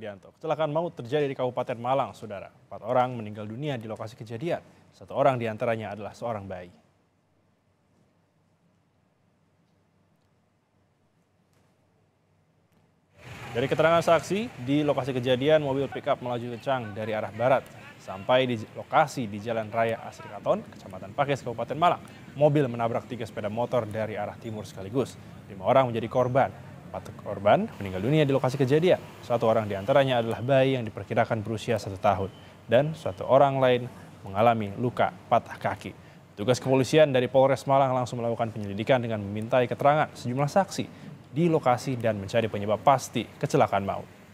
Dianto. Kecelakaan maut terjadi di Kabupaten Malang, Saudara. Empat orang meninggal dunia di lokasi kejadian. Satu orang diantaranya adalah seorang bayi. Dari keterangan saksi, di lokasi kejadian mobil pickup melaju kencang dari arah barat sampai di lokasi di Jalan Raya Asrikaton, Kecamatan Pakis, Kabupaten Malang. Mobil menabrak tiga sepeda motor dari arah timur sekaligus. Lima orang menjadi korban. Empat korban meninggal dunia di lokasi kejadian. Satu orang di antaranya adalah bayi yang diperkirakan berusia satu tahun. Dan satu orang lain mengalami luka patah kaki. Tugas kepolisian dari Polres Malang langsung melakukan penyelidikan dengan memintai keterangan sejumlah saksi di lokasi dan mencari penyebab pasti kecelakaan maut.